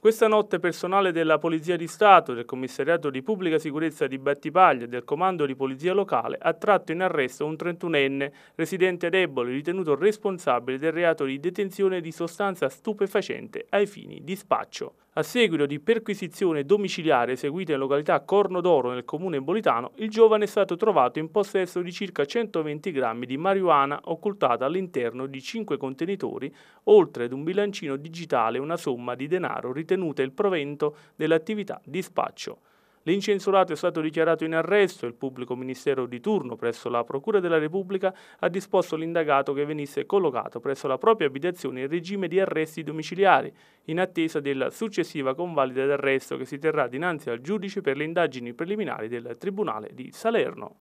Questa notte personale della Polizia di Stato, del Commissariato di Pubblica Sicurezza di Battipaglia e del Comando di Polizia Locale ha tratto in arresto un 31enne residente debole ritenuto responsabile del reato di detenzione di sostanza stupefacente ai fini di spaccio. A seguito di perquisizione domiciliare eseguita in località Corno d'Oro nel comune bolitano, il giovane è stato trovato in possesso di circa 120 grammi di marijuana occultata all'interno di 5 contenitori, oltre ad un bilancino digitale e una somma di denaro ritenuta il provento dell'attività di spaccio. L'incensurato è stato dichiarato in arresto e il pubblico ministero di turno presso la Procura della Repubblica ha disposto l'indagato che venisse collocato presso la propria abitazione in regime di arresti domiciliari, in attesa della successiva convalida d'arresto che si terrà dinanzi al giudice per le indagini preliminari del Tribunale di Salerno.